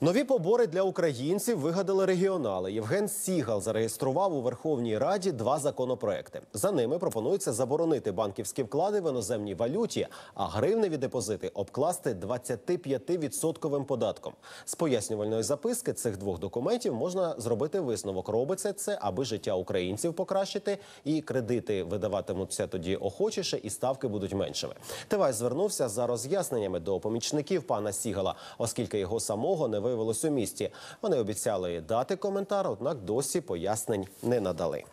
Нові побори для українців вигадали регіонали. Євген Сігал зареєстрував у Верховній Раді два законопроекти. За ними пропонується заборонити банківські вклади в іноземній валюті, а гривневі депозити обкласти 25-відсотковим податком. З пояснювальної записки цих двох документів можна зробити висновок. Робиться це, аби життя українців покращити, і кредити видаватимуться тоді охочіше, і ставки будуть меншими. Тивай звернувся за роз'ясненнями до помічників пана Сігала, оскільки його самого не виявилось у місті. Вони обіцяли дати коментар, однак досі пояснень не надали.